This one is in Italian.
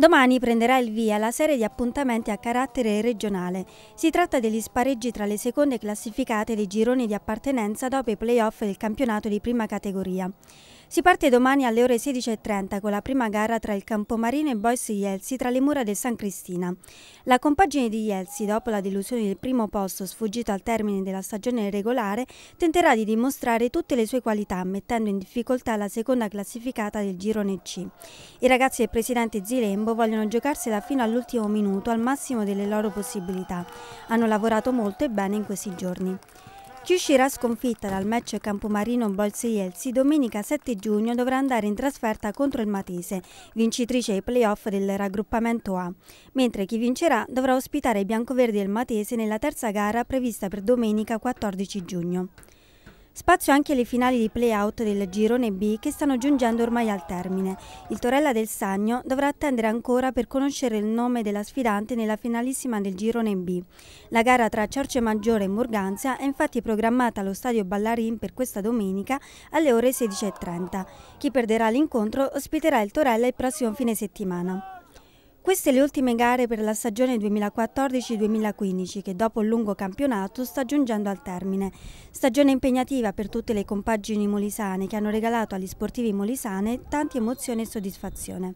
Domani prenderà il via la serie di appuntamenti a carattere regionale. Si tratta degli spareggi tra le seconde classificate dei gironi di appartenenza dopo i playoff del campionato di prima categoria. Si parte domani alle ore 16.30 con la prima gara tra il Campomarino e Boys Ielsi tra le mura del San Cristina. La compagine di Ielsi, dopo la delusione del primo posto sfuggito al termine della stagione regolare, tenterà di dimostrare tutte le sue qualità, mettendo in difficoltà la seconda classificata del girone C. I ragazzi del presidente Zilembo campo vogliono giocarsela fino all'ultimo minuto al massimo delle loro possibilità. Hanno lavorato molto e bene in questi giorni. Chi uscirà sconfitta dal match Campomarino Bolseielsi domenica 7 giugno dovrà andare in trasferta contro il Matese, vincitrice ai playoff del raggruppamento A, mentre chi vincerà dovrà ospitare i biancoverdi del Matese nella terza gara prevista per domenica 14 giugno. Spazio anche alle finali di play-out del girone B che stanno giungendo ormai al termine. Il Torella del Sagno dovrà attendere ancora per conoscere il nome della sfidante nella finalissima del girone B. La gara tra Cerce Maggiore e Morganza è infatti programmata allo stadio Ballarin per questa domenica alle ore 16.30. Chi perderà l'incontro ospiterà il Torella il prossimo fine settimana. Queste le ultime gare per la stagione 2014-2015 che dopo un lungo campionato sta giungendo al termine. Stagione impegnativa per tutte le compagini molisane che hanno regalato agli sportivi molisane tante emozioni e soddisfazione.